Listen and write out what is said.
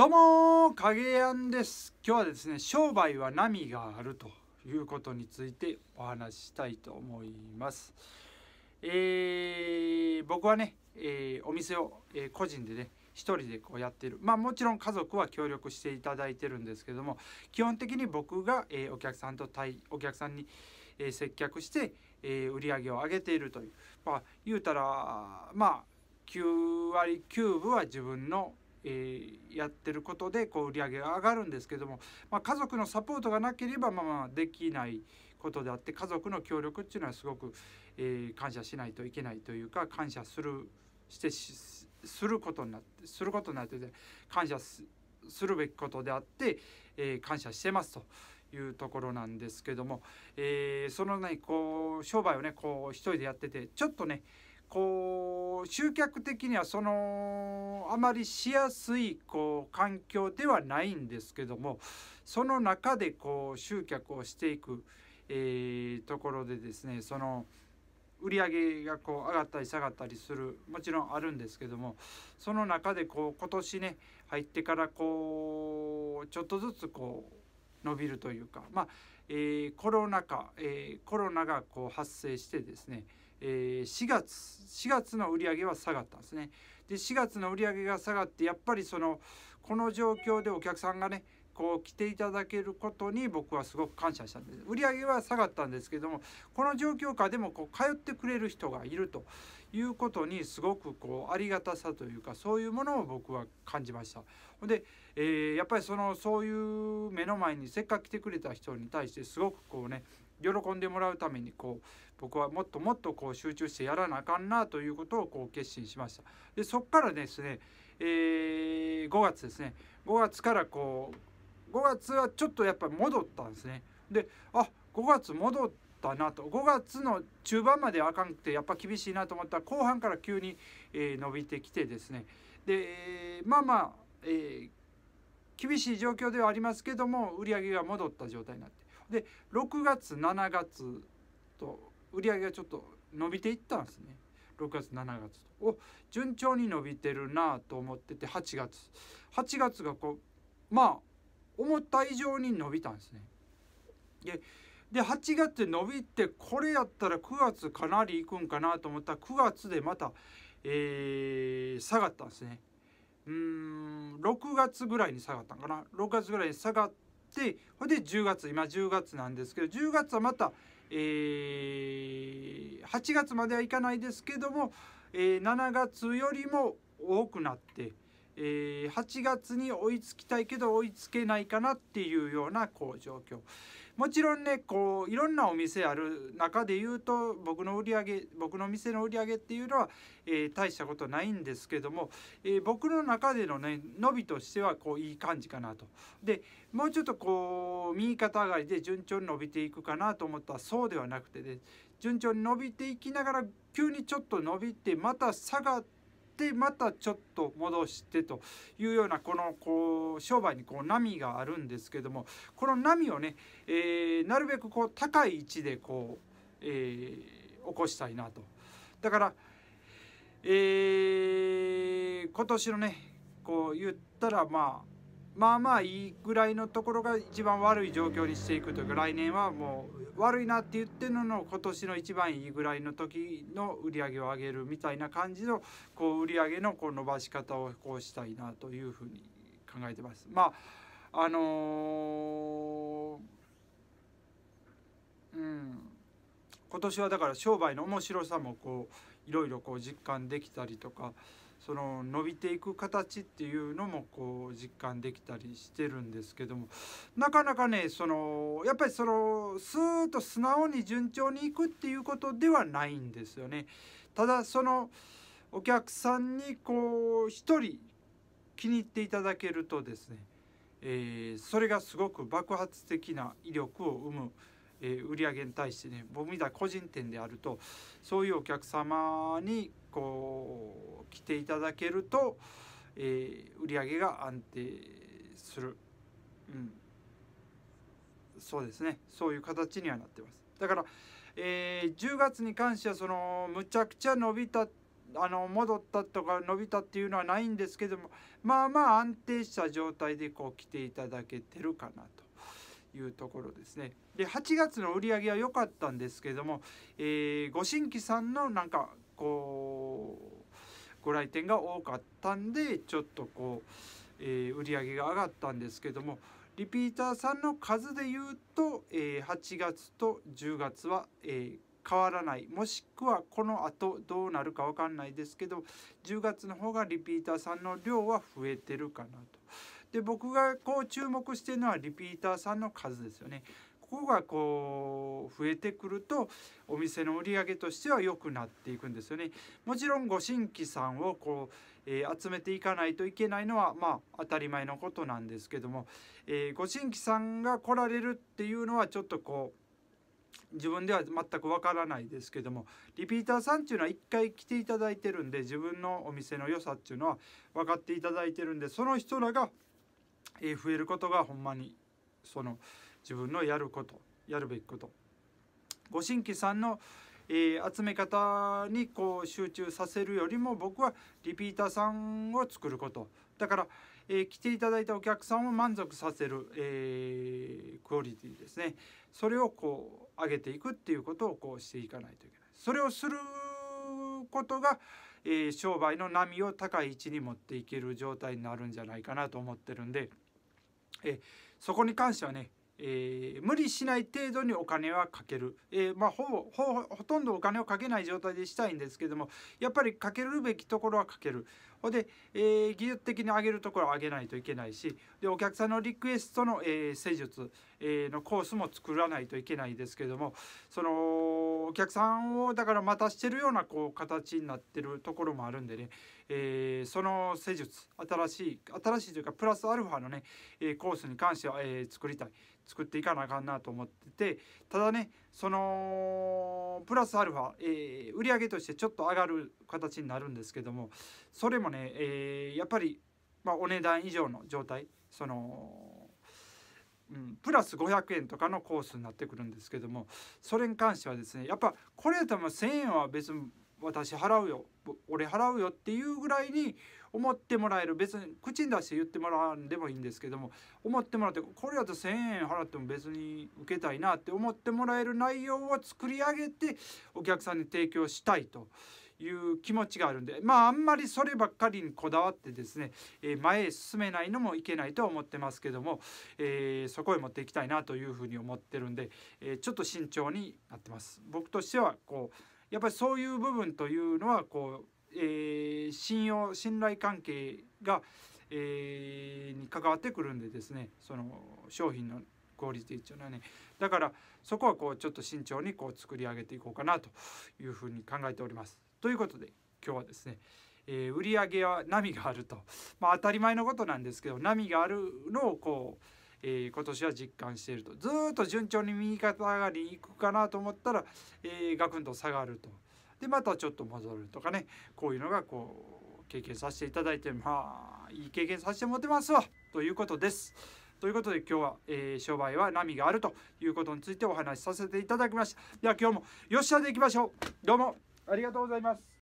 どうも影やんです今日はですね商売は波があるということについてお話ししたいと思います、えー、僕はね、えー、お店を、えー、個人でね一人でこうやってるまあもちろん家族は協力していただいてるんですけども基本的に僕が、えお客さんと対お客さんに、え接客して、え売り上げを上げているというまあ言うたらまあ9割9分は自分のえー、やってることでこう売り上げが上がるんですけども、まあ、家族のサポートがなければまあまあできないことであって家族の協力っていうのはすごく、えー、感謝しないといけないというか感謝するしてすることになってすることになって感謝するべきことであって、えー、感謝してますというところなんですけども、えー、そのねこう商売をねこう一人でやっててちょっとねこう集客的にはそのあまりしやすいこう環境ではないんですけどもその中でこう集客をしていく、えー、ところでですねその売り上げがこう上がったり下がったりするもちろんあるんですけどもその中でこう今年ね入ってからこうちょっとずつこう伸びるというかまあえー、コロナ禍、えー、コロナがこう発生してですね、えー、4月4月の売り上げは下がったんですねで4月の売り上げが下がってやっぱりそのこの状況でお客さんがねこう来ていただけることに僕はすごく感謝したんです売り上げは下がったんですけどもこの状況下でもこう通ってくれる人がいるということにすごくこうありがたさというかそういうものを僕は感じましたで、えー、やっぱりそのそういう目の前にせっかく来てくれた人に対してすごくこうね喜んでもらうためにこう僕はもっともっとこう集中してやらなあかんなということをこう決心しましたでそっからですね、えー、5月ですね5月からこう5月はちょっとやっぱり戻ったんですね。であ5月戻ったなと5月の中盤まであかんくてやっぱ厳しいなと思ったら後半から急に、えー、伸びてきてですねで、まあまあ、えー、厳しい状況ではありますけども売り上げが戻った状態になってで6月7月と売り上げがちょっと伸びていったんですね。6月7月とお順調に伸びてるなと思ってて8月8月がこうまあ思った以上に伸びたんですね。でで8月伸びてこれやったら9月かなりいくんかなと思ったら9月でまた、えー、下がったんですね。うん6月ぐらいに下がったんかな6月ぐらいに下がってほいで10月今10月なんですけど10月はまた、えー、8月まではいかないですけども、えー、7月よりも多くなって。えー、8月に追いつきたいけど追いつけないかなっていうようなこう状況もちろんねこういろんなお店ある中で言うと僕の売り上げ僕の店の売り上げっていうのは、えー、大したことないんですけども、えー、僕の中でのね伸びとしてはこういい感じかなとでもうちょっとこう右肩上がりで順調に伸びていくかなと思ったらそうではなくてで、ね、順調に伸びていきながら急にちょっと伸びてまた下がってってまたちょっと戻してというようなこのこう商売にこう波があるんですけどもこの波をね、えー、なるべくこう高い位置でこう、えー、起こしたいなと。だから、えー、今年のねこう言ったらまあまあまあいいぐらいのところが一番悪い状況にしていくというか来年はもう悪いなって言ってるのの今年の一番いいぐらいの時の売り上げを上げるみたいな感じのこう売り上げのこう伸ばし方をこうしたいなというふうに考えてます。まああのー、うん今年はだから商売の面白さもこういろいろこう実感できたりとか。その伸びていく形っていうのもこう実感できたりしてるんですけどもなかなかねそのやっぱりそのスーッと素直に順調にいくっていうことではないんですよね。ただそのお客さんにこう一人気に入っていただけるとですね、えー、それがすごく爆発的な威力を生む。えー、売上に対してね僕みたい個人店であるとそういうお客様にこう来ていただけると、えー、売り上げが安定する、うん、そうですねそういう形にはなってますだから、えー、10月に関してはそのむちゃくちゃ伸びたあの戻ったとか伸びたっていうのはないんですけどもまあまあ安定した状態でこう来ていただけてるかなと。いうところですねで8月の売り上げは良かったんですけども、えー、ご新規さんのなんかご来店が多かったんでちょっとこう、えー、売り上げが上がったんですけどもリピーターさんの数でいうと、えー、8月と10月は、えー、変わらないもしくはこのあとどうなるか分かんないですけど10月の方がリピーターさんの量は増えてるかなと。で僕がこう注目してるのはリピーターさんの数ですよね。こがこう増えてくるとお店の売り上げとしては良くなっていくんですよね。もちろんご新規さんをこう、えー、集めていかないといけないのはまあ当たり前のことなんですけども、えー、ご新規さんが来られるっていうのはちょっとこう自分では全くわからないですけどもリピーターさんっていうのは1回来ていただいてるんで自分のお店の良さっていうのは分かっていただいてるんでその人らが増えることがほんまにその。自分のやることやるべきことご新規さんの、えー、集め方にこう集中させるよりも僕はリピーターさんを作ることだから、えー、来ていただいたお客さんを満足させる、えー、クオリティですねそれをこう上げていくっていうことをこうしていかないといけないそれをすることが、えー、商売の波を高い位置に持っていける状態になるんじゃないかなと思ってるんで、えそこに関してはねえー、無理しない程度にお金はかける、えー、まあ、ほぼほとんどお金をかけない状態でしたいんですけどもやっぱりかけるべきところはかけるほで、えー、技術的に上げるところは上げないといけないしでお客さんのリクエストの、え施術、えのコースも作らないといけないですけどもそのお客さんをだから待たしてるようなこう形になってるところもあるんでねえー、その施術新しい新しいというかプラスアルファのね、えコースに関しては、え作りたい作っていかなあかんなと思っててただねそのプラスアルファ、えー、売上としてちょっと上がる形になるんですけどもそれもね、えー、やっぱり、まあ、お値段以上の状態その、うん、プラス500円とかのコースになってくるんですけどもそれに関してはですねやっぱこれやっ1,000円は別に私払うよ俺払うよっていうぐらいに思ってもらえる別に口に出して言ってもらわんでもいいんですけども思ってもらってこれだと1,000円払っても別に受けたいなって思ってもらえる内容を作り上げてお客さんに提供したいという気持ちがあるんでまああんまりそればっかりにこだわってですね、え前へ進めないのもいけないとは思ってますけども、えー、そこへ持っていきたいなというふうに思ってるんで、えちょっと慎重になってます。僕としてはこうやっぱりそういう部分というのはこう、えー、信用信頼関係が、えー、に関わってくるんでですねその商品のクオリティっていうのはねだからそこはこうちょっと慎重にこう作り上げていこうかなというふうに考えております。ということで今日はですねえー、売り上げは波があると、まあ、当たり前のことなんですけど波があるのをこうえー、今年は実感しているとずっと順調に右肩上がりいくかなと思ったら、えー、ガクンと下がるとでまたちょっと戻るとかねこういうのがこう経験させていただいてまあいい経験させてもてますわということです。ということで今日は、えー、商売は波があるということについてお話しさせていただきました。では今日もよっしゃでいきましょう。どうもありがとうございます。